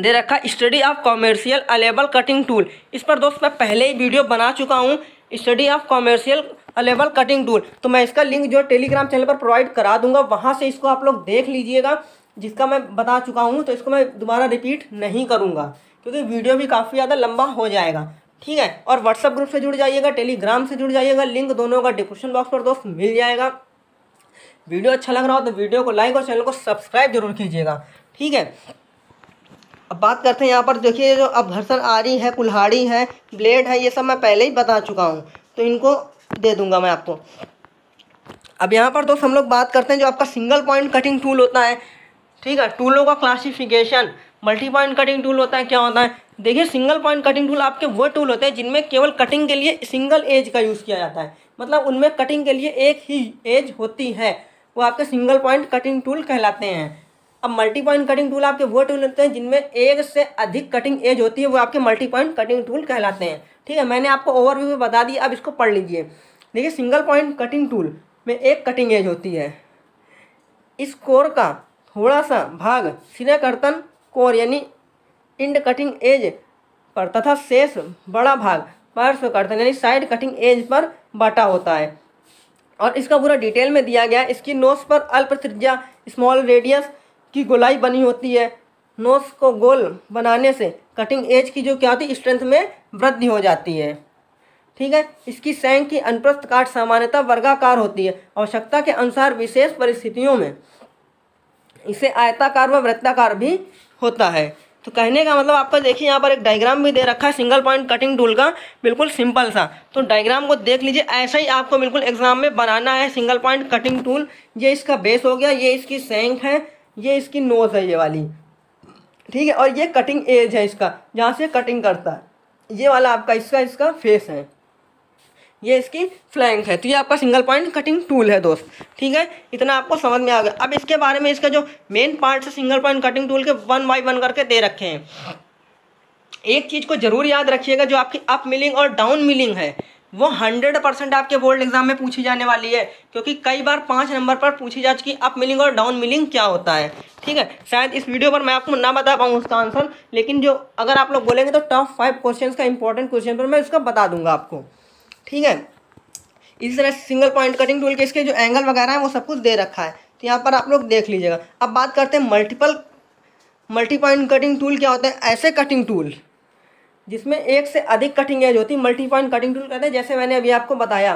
दे रखा study of commercial available cutting tool इस पर दोस्त मैं पहले ही वीडियो बना चुका हूँ study of commercial available cutting tool तो मैं इसका लिंक जो टेलीग्राम चैनल पर प्रोवाइड करा दूंगा वहाँ से इसको आप लोग देख लीजिएगा जिसका मैं बता चुका हूँ तो इसको मैं दोबारा रिपीट नहीं करूँगा क्योंकि वीडियो भी काफ़ी ज़्यादा लंबा हो जाएगा ठीक है और व्हाट्सअप ग्रुप से जुड़ जाइएगा टेलीग्राम से जुड़ जाइएगा लिंक दोनों का डिस्क्रिप्शन बॉक्स पर दोस्त मिल जाएगा वीडियो अच्छा लग रहा हो तो वीडियो को लाइक और चैनल को सब्सक्राइब जरूर कीजिएगा ठीक है अब बात करते हैं यहाँ पर देखिए जो अब घर्षण आ रही है कुल्हाड़ी है ब्लेड है ये सब मैं पहले ही बता चुका हूँ तो इनको दे दूंगा मैं आपको अब यहाँ पर दोस्त हम लोग बात करते हैं जो आपका सिंगल पॉइंट कटिंग टूल होता है ठीक है टूलों का classification multi point cutting tool होता है क्या होता है देखिए सिंगल पॉइंट कटिंग टूल आपके वो टूल होते हैं जिनमें केवल कटिंग के लिए सिंगल एज का यूज़ किया जाता है मतलब उनमें कटिंग के लिए एक ही एज होती है वो आपके सिंगल पॉइंट कटिंग टूल कहलाते हैं अब मल्टी पॉइंट कटिंग टूल आपके वो टूल होते हैं जिनमें एक से अधिक कटिंग एज होती है वो आपके मल्टी पॉइंट कटिंग टूल कहलाते हैं ठीक है मैंने आपको ओवरव्यू में बता दिया अब इसको पढ़ लीजिए देखिए सिंगल पॉइंट कटिंग टूल में एक कटिंग एज होती है इस कोर का थोड़ा सा भाग सिने कर्तन कोर यानी इंड कटिंग एज पर तथा शेष बड़ा भाग पार्श्व कर्तन यानी साइड कटिंग एज पर बाटा होता है और इसका पूरा डिटेल में दिया गया इसकी नोस पर अल्प त्रिज्या स्मॉल रेडियस की गोलाई बनी होती है नोस को गोल बनाने से कटिंग एज की जो क्या होती है स्ट्रेंथ में वृद्धि हो जाती है ठीक है इसकी सैंग की अनप्रस्थ काट सामान्यतः वर्गाकार होती है आवश्यकता के अनुसार विशेष परिस्थितियों में इसे आयताकार व वृत्ताकार भी होता है तो कहने का मतलब आपका देखिए यहाँ पर एक डायग्राम भी दे रखा है सिंगल पॉइंट कटिंग टूल का बिल्कुल सिंपल सा तो डायग्राम को देख लीजिए ऐसा ही आपको बिल्कुल एग्जाम में बनाना है सिंगल पॉइंट कटिंग टूल ये इसका बेस हो गया ये इसकी सैंक है ये इसकी नोज है ये वाली ठीक है और ये कटिंग एज है इसका जहाँ से कटिंग करता है ये वाला आपका इसका इसका फेस है ये इसकी फ्लैंक है तो ये आपका सिंगल पॉइंट कटिंग टूल है दोस्त ठीक है इतना आपको समझ में आ गया अब इसके बारे में इसका जो मेन पार्ट है सिंगल पॉइंट कटिंग टूल के वन बाई वन करके दे रखे हैं एक चीज़ को जरूर याद रखिएगा जो आपकी अप मिलिंग और डाउन मिलिंग है वो हंड्रेड परसेंट आपके बोर्ड एग्जाम में पूछी जाने वाली है क्योंकि कई बार पाँच नंबर पर पूछी जा चुकी अप मिलिंग और डाउन मिलिंग क्या होता है ठीक है शायद इस वीडियो पर मैं आपको ना बता पाऊँ उसका आंसर लेकिन जो अगर आप लोग बोलेंगे तो टॉप फाइव क्वेश्चन का इंपॉर्टेंट क्वेश्चन पर मैं उसका बता दूंगा आपको ठीक है इसी तरह सिंगल पॉइंट कटिंग टूल के इसके जो एंगल वगैरह है वो सब कुछ दे रखा है तो यहाँ पर आप लोग देख लीजिएगा अब बात करते हैं multiple multi point cutting tool क्या होता है ऐसे कटिंग टूल जिसमें एक से अधिक कटिंग एज होती है मल्टी पॉइंट कटिंग टूल कहते हैं जैसे मैंने अभी आपको बताया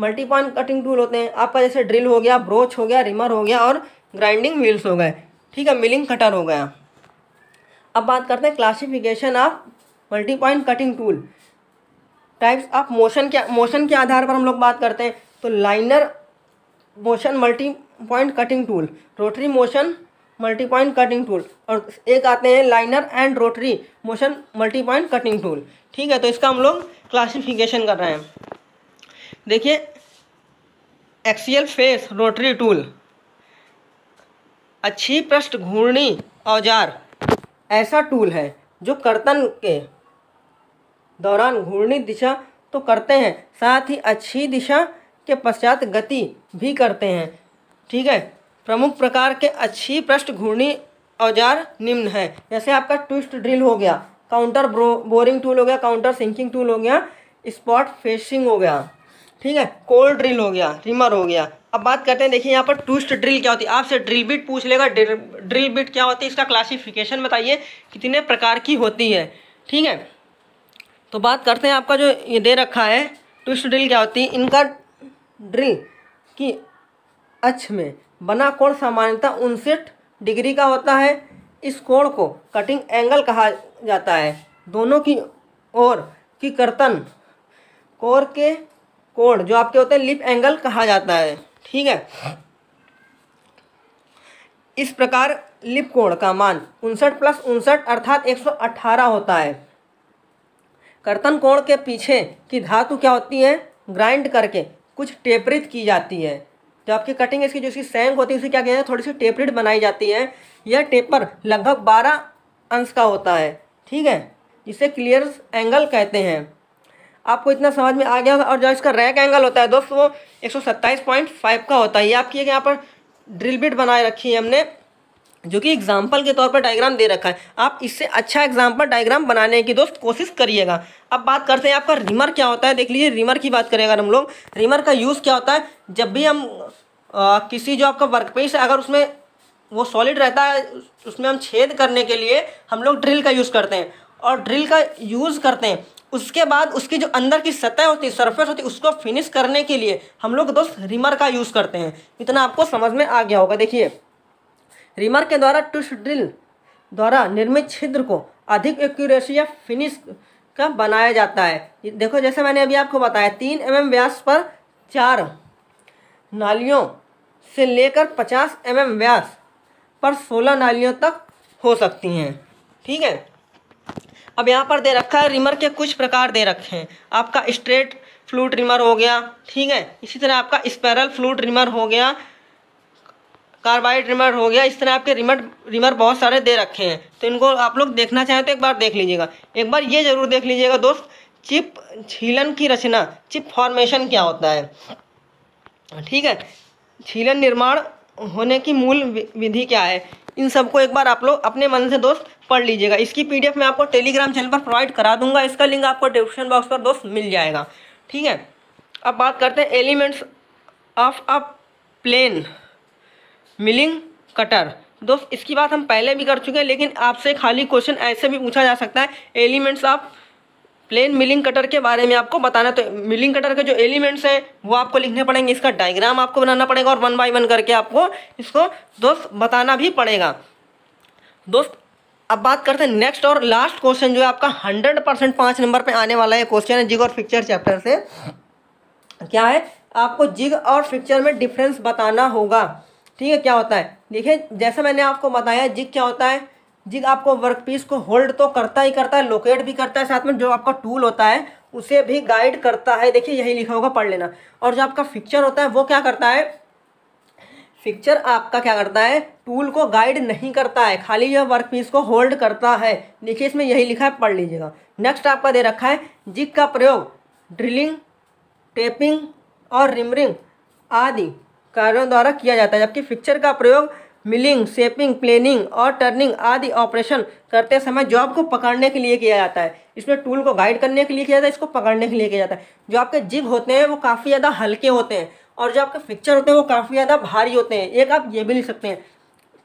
मल्टी पॉइंट कटिंग टूल होते हैं आपका जैसे ड्रिल हो गया ब्रोच हो गया रिमर हो गया और ग्राइंडिंग व्हील्स हो गए ठीक है मिलिंग कटर हो गया अब बात करते हैं classification of multi point cutting tool types of motion के मोशन के आधार पर हम लोग बात करते हैं तो linear motion multi point cutting tool rotary motion multi point cutting tool और एक आते हैं linear and rotary motion multi point cutting tool ठीक है तो इसका हम लोग क्लासिफिकेशन कर रहे हैं देखिए एक्सियल फेस रोटरी टूल अच्छी पृष्ठ घूर्णी औजार ऐसा टूल है जो कर्तन के दौरान घूर्णी दिशा तो करते हैं साथ ही अच्छी दिशा के पश्चात गति भी करते हैं ठीक है प्रमुख प्रकार के अच्छी घूर्णी औजार निम्न है जैसे आपका ट्विस्ट ड्रिल हो गया काउंटर बोरिंग टूल हो गया काउंटर सिंकिंग टूल हो गया स्पॉट फेसिंग हो गया ठीक है कोल्ड ड्रिल हो गया रिमर हो गया अब बात करते हैं देखिए यहाँ पर ट्विस्ट ड्रिल क्या होती है आपसे ड्रिल बिट पूछ लेगा ड्रिल बिट क्या होती है इसका क्लासिफिकेशन बताइए कितने प्रकार की होती है ठीक है तो बात करते हैं आपका जो ये दे रखा है ट्विस्ट ड्रिल क्या होती है इनका ड्रिल की अच्छ में बना कोण सामान्यतः उनसठ डिग्री का होता है इस कोण को कटिंग एंगल कहा जाता है दोनों की ओर की कर्तन कोर के कोण जो आपके होते हैं लिप एंगल कहा जाता है ठीक है इस प्रकार लिप कोण का मान उनसठ प्लस उनसठ अर्थात एक सौ अट्ठारह होता है कर्तन कोण के पीछे की धातु क्या होती है ग्राइंड करके कुछ टेपरित की जाती है जो आपकी कटिंग इसकी जो इसकी सेंग होती है उसे क्या कहते हैं थोड़ी सी टेपरिड बनाई जाती है यह टेपर लगभग बारह अंश का होता है ठीक है जिसे क्लियर एंगल कहते हैं आपको इतना समझ में आ गया होगा और जो इसका रैक एंगल होता है दोस्त वो एक का होता है ये आपकी यहाँ पर ड्रिल बिट बनाए रखी है हमने जो कि एग्जाम्पल के तौर पर डायग्राम दे रखा है आप इससे अच्छा एग्जाम्पल डायग्राम बनाने की दोस्त कोशिश करिएगा अब बात करते हैं आपका रिमर क्या होता है देख लीजिए रिमर की बात करें अगर हम लोग रिमर का यूज़ क्या होता है जब भी हम आ, किसी जो आपका वर्कपीस है अगर उसमें वो सॉलिड रहता है उसमें हम छेद करने के लिए हम लोग ड्रिल का यूज़ करते हैं और ड्रिल का यूज़ करते हैं उसके बाद उसकी जो अंदर की सतह होती है सरफेस होती है उसको फिनिश करने के लिए हम लोग दोस्त रिमर का यूज़ करते हैं इतना आपको समझ में आ गया होगा देखिए रिमर के द्वारा टूस ड्रिल द्वारा निर्मित छिद्र को अधिक एक्यूरेसी या फिनिश का बनाया जाता है देखो जैसे मैंने अभी आपको बताया तीन एम mm व्यास पर चार नालियों से लेकर पचास एम mm व्यास पर सोलह नालियों तक हो सकती हैं ठीक है अब यहाँ पर दे रखा है रिमर के कुछ प्रकार दे रखे हैं आपका स्ट्रेट फ्लूट रिमर हो गया ठीक है इसी तरह आपका स्पैरल फ्लूट रिमर हो गया कार्बाइड रिमर हो गया इस तरह आपके रिमर रिमर बहुत सारे दे रखे हैं तो इनको आप लोग देखना चाहें तो एक बार देख लीजिएगा एक बार ये ज़रूर देख लीजिएगा दोस्त चिप छीलन की रचना चिप फॉर्मेशन क्या होता है ठीक है छीलन निर्माण होने की मूल विधि क्या है इन सबको एक बार आप लोग अपने मन से दोस्त पढ़ लीजिएगा इसकी पी मैं आपको टेलीग्राम चैनल पर प्रोवाइड करा दूंगा इसका लिंक आपको डिस्क्रिप्शन बॉक्स पर दोस्त मिल जाएगा ठीक है अब बात करते हैं elements of a plain milling cutter दोस्त इसकी बात हम पहले भी कर चुके हैं लेकिन आपसे खाली क्वेश्चन ऐसे भी पूछा जा सकता है elements of plain milling cutter के बारे में आपको बताना तो मिलिंग कटर के जो एलिमेंट्स हैं वो आपको लिखने पड़ेंगे इसका डायग्राम आपको बनाना पड़ेगा और वन बाय वन करके आपको इसको दोस्त बताना भी पड़ेगा दोस्त अब बात करते हैं नेक्स्ट और लास्ट क्वेश्चन जो है आपका हंड्रेड परसेंट पाँच नंबर पे आने वाला है क्वेश्चन है जिग और फिक्चर चैप्टर से क्या है आपको जिग और फिक्चर में डिफरेंस बताना होगा ठीक है क्या होता है देखिए जैसे मैंने आपको बताया जिग क्या होता है जिग आपको वर्क पीस को होल्ड तो करता ही करता है लोकेट भी करता है साथ में जो आपका टूल होता है उसे भी गाइड करता है देखिए यही लिखा होगा पढ़ लेना और जो आपका फिक्चर होता है वो क्या करता है फिक्चर आपका क्या करता है टूल को गाइड नहीं करता है खाली यह वर्क पीस को होल्ड करता है देखिए इसमें यही लिखा है पढ़ लीजिएगा नेक्स्ट आपका दे रखा है जिग का प्रयोग ड्रिलिंग टेपिंग और रिमरिंग आदि कार्यों द्वारा किया जाता है जबकि फिक्चर का प्रयोग मिलिंग सेपिंग प्लेनिंग और टर्निंग आदि ऑपरेशन करते समय जॉब को पकड़ने के लिए किया जाता है इसमें टूल को गाइड करने के लिए किया जाता है इसको पकड़ने के लिए किया जाता है जो आपके जिग होते हैं वो काफ़ी ज़्यादा हल्के होते हैं और जो आपके फिक्चर होते हैं वो काफ़ी ज़्यादा भारी होते हैं एक आप ये भी लिख सकते हैं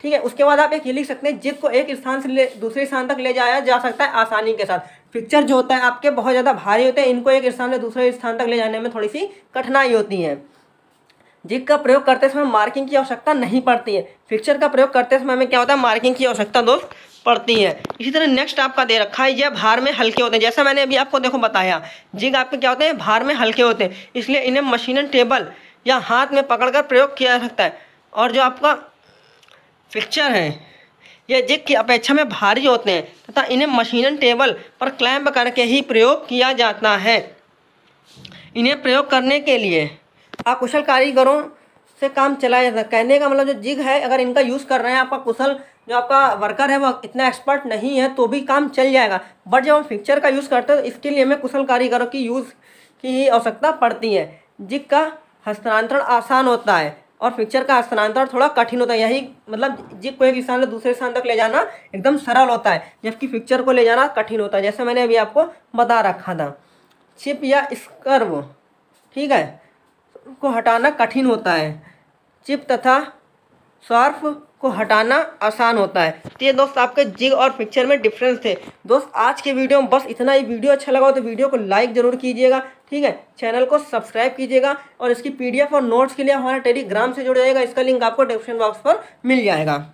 ठीक है उसके बाद आप एक ये लिख सकते हैं जिग को एक स्थान से ले दूसरे स्थान तक ले जाया जा सकता है आसानी के साथ फिक्चर जो होता है आपके बहुत ज़्यादा भारी होते हैं इनको एक स्थान से दूसरे स्थान तक ले जाने में थोड़ी सी कठिनाई होती है जिग का प्रयोग करते समय मार्किंग की आवश्यकता नहीं पड़ती है फिक्सर का प्रयोग करते समय हमें क्या होता है मार्किंग की आवश्यकता दोस्त पड़ती है इसी तरह नेक्स्ट आपका दे रखा है यह भार में हल्के होते हैं जैसा मैंने अभी आपको देखो बताया जिग आपके क्या होते हैं भार में हल्के होते हैं इसलिए इन्हें मशीनन टेबल या हाथ में पकड़कर प्रयोग किया जा सकता है और जो आपका फिक्चर है यह जिग की अपेक्षा में भारी होते हैं तथा इन्हें मशीनन टेबल पर क्लैम्प करके ही प्रयोग किया जाता है इन्हें प्रयोग करने के लिए अकुशल कारीगरों से काम चलाया जाता है कहने का मतलब जो जिग है अगर इनका यूज़ कर रहे हैं आपका कुशल जो आपका वर्कर है वो इतना एक्सपर्ट नहीं है तो भी काम चल जाएगा बट जब हम फिक्चर का यूज़ करते हैं तो इसके लिए हमें कुशल कारीगरों की यूज़ की ही आवश्यकता पड़ती है जिग का हस्तांतरण आसान होता है और फिक्चर का हस्तांतरण थोड़ा कठिन होता है यही मतलब जिग को एक स्थान से दूसरे स्थान तक ले जाना एकदम सरल होता है जबकि फिक्चर को ले जाना कठिन होता है जैसे मैंने अभी आपको बता रखा था छिप या स्कर्व ठीक है को हटाना कठिन होता है चिप तथा सर्फ को हटाना आसान होता है तो ये दोस्त आपके जिग और पिक्चर में डिफरेंस थे दोस्त आज के वीडियो में बस इतना ही वीडियो अच्छा लगा हो तो वीडियो को लाइक ज़रूर कीजिएगा ठीक है चैनल को सब्सक्राइब कीजिएगा और इसकी पीडीएफ और नोट्स के लिए हमारे टेलीग्राम से जुड़ जाएगा इसका लिंक आपको डिस्क्रिप्शन बॉक्स पर मिल जाएगा